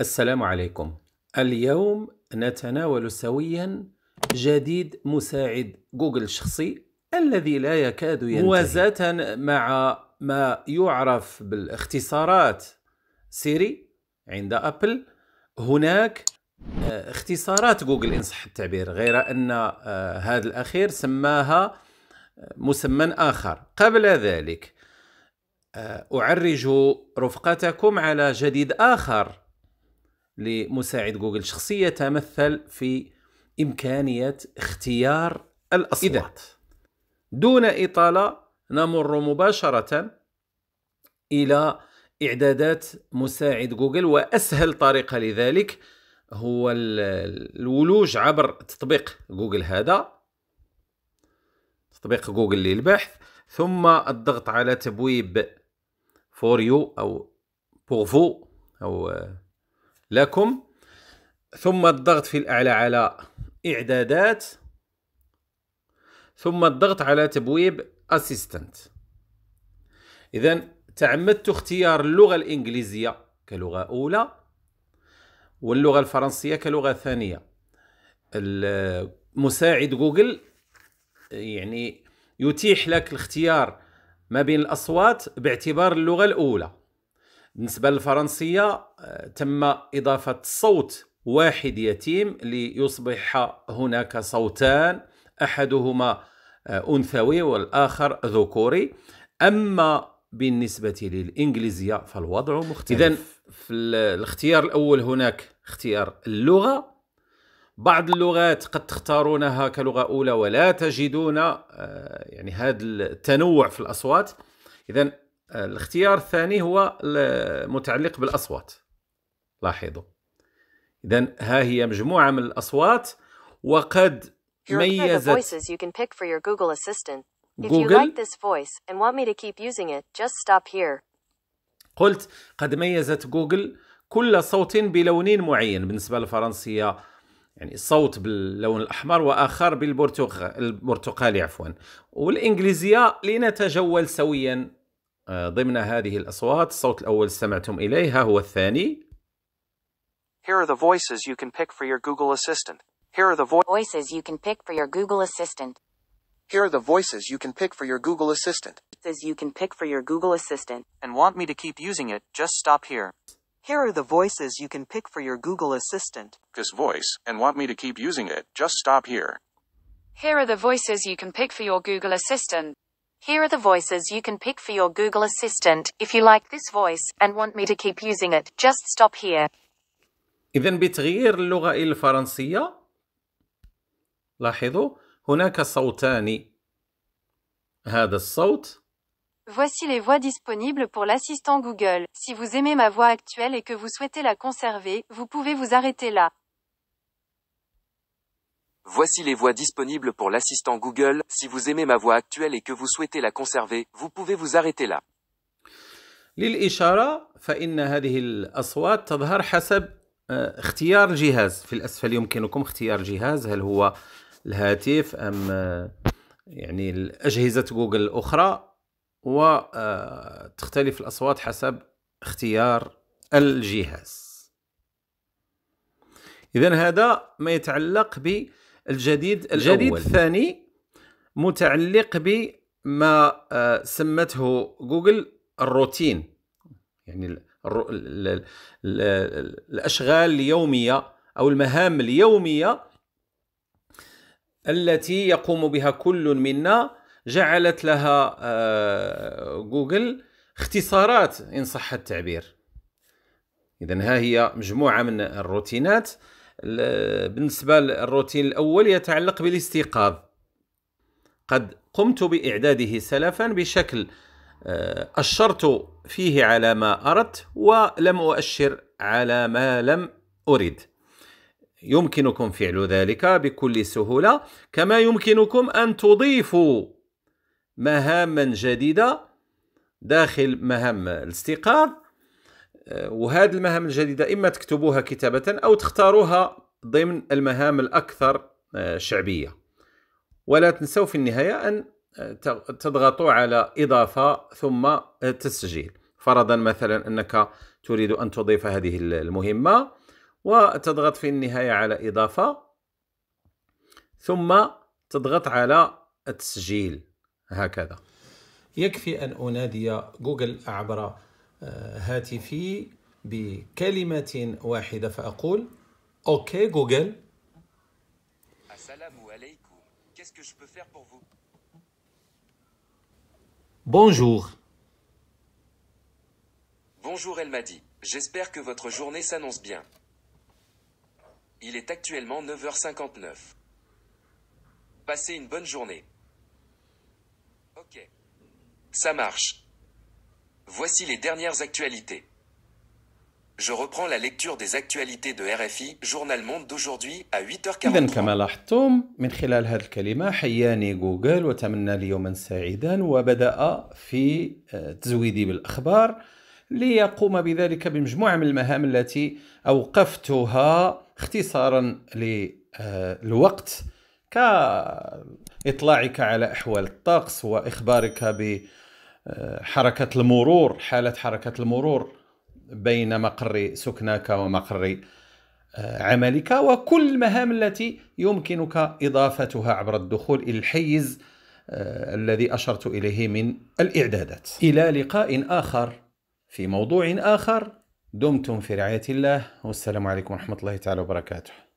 السلام عليكم اليوم نتناول سويا جديد مساعد جوجل الشخصي الذي لا يكاد ينتهي موازاة مع ما يعرف بالاختصارات سيري عند ابل هناك آه، اختصارات جوجل ان صح التعبير غير ان آه، هذا الاخير سماها آه، مسمى اخر قبل ذلك اعرج رفقتكم على جديد اخر لمساعد جوجل شخصية تمثل في إمكانية اختيار الأصوات إذا دون إطالة نمر مباشرة إلى إعدادات مساعد جوجل وأسهل طريقة لذلك هو الولوج عبر تطبيق جوجل هذا تطبيق جوجل للبحث ثم الضغط على تبويب فور يو أو بوفو فو أو لكم ثم الضغط في الأعلى على إعدادات ثم الضغط على تبويب أسيستنت إذا تعمدت اختيار اللغة الإنجليزية كلغة أولى واللغة الفرنسية كلغة ثانية مساعد جوجل يعني يتيح لك الاختيار ما بين الأصوات باعتبار اللغة الأولى بالنسبة للفرنسية آه، تم إضافة صوت واحد يتيم ليصبح هناك صوتان أحدهما آه، أنثوي والآخر ذكوري أما بالنسبة للإنجليزية فالوضع مختلف إذا في الاختيار الأول هناك اختيار اللغة بعض اللغات قد تختارونها كلغة أولى ولا تجدون آه، يعني هذا التنوع في الأصوات إذا الاختيار الثاني هو متعلق بالاصوات لاحظوا اذا ها هي مجموعه من الاصوات وقد ميزت جوجل قلت قد ميزت جوجل كل صوت بلون معين بالنسبه للفرنسيه يعني صوت باللون الاحمر واخر بالبرتقالي عفوا والانجليزيه لنتجول سويا ضمن هذه الأصوات الصوت الأول سمعتم إليه هو الثاني Here are the voices you can pick for your Google Assistant. Here are the vo voices you can pick for your Google Assistant. Here are the voices you can pick for your Google Assistant. Says you can pick for your Google Assistant. And want me to keep using it, just stop here. Here are the voices you can pick for your Google Assistant. This voice, and want me to keep using it, just stop here. Here are the voices you can pick for your Google Assistant. Here are the voices you can pick for your Google Assistant. If you like this voice and want me to keep using it, just stop here. إذا بتغيير اللغة إلى الفرنسية لاحظوا هناك صوتان هذا الصوت Voici les voix disponibles pour l'assistant Google. Si vous aimez ma voix actuelle et que vous souhaitez la conserver, vous pouvez vous arrêter là. Voici les voix disponibles pour l'assistant Google. Si vous aimez ma voix actuelle et que vous souhaitez la conserver, vous pouvez vous arrêter là. للإشارة فإن هذه الأصوات تظهر حسب آه، اختيار الجهاز في الأسفل يمكنكم اختيار الجهاز هل هو الهاتف أم آه، يعني أجهزة جوجل الأخرى وتختلف آه، الأصوات حسب اختيار الجهاز إذا هذا ما يتعلق ب الجديد الجديد الأول. الثاني متعلق بما آه، سمته جوجل الروتين يعني ال ال ال الاشغال اليوميه او المهام اليوميه التي يقوم بها كل منا جعلت لها آه، جوجل اختصارات ان صح التعبير اذا ها هي مجموعه من الروتينات بالنسبة للروتين الأول يتعلق بالاستيقاظ قد قمت بإعداده سلفا بشكل آه، أشرت فيه على ما أردت ولم أؤشر على ما لم أرد يمكنكم فعل ذلك بكل سهولة كما يمكنكم أن تضيفوا مهاما جديدة داخل مهام الاستيقاظ وهذه المهام الجديدة إما تكتبوها كتابة أو تختاروها ضمن المهام الأكثر آه، شعبية ولا تنسوا في النهاية أن آه، تضغطوا على إضافة ثم آه، تسجيل فرضا مثلا أنك تريد أن تضيف هذه المهمة وتضغط في النهاية على إضافة ثم تضغط على التسجيل هكذا يكفي أن أنادي جوجل عبر هاتفي بكلمة واحدة Assalamu Qu'est-ce que je peux faire pour vous Bonjour. Bonjour elle m'a dit. J'espère que votre journée s'annonce bien. Il est actuellement 9h59. Passez une bonne journée. Ok. Ça marche. Voici les dernières actualités. Je reprends la lecture des actualités de RFI, Journal Monde d'aujourd'hui, à 8h40. إذا كما لاحظتم من خلال هذه الكلمة حياني جوجل وتمنى لي يوما سعيدا وبدأ في آه، تزويدي بالأخبار ليقوم بذلك بمجموعة من المهام التي أوقفتها اختصارا للوقت آه، كإطلاعك على أحوال الطقس وإخبارك ب حركة المرور حالة حركة المرور بين مقر سكنك ومقر آه، عملك وكل المهام التي يمكنك إضافتها عبر الدخول إلى الحيز آه، الذي أشرت إليه من الإعدادات إلى لقاء آخر في موضوع آخر دمتم في رعاية الله والسلام عليكم ورحمة الله تعالى وبركاته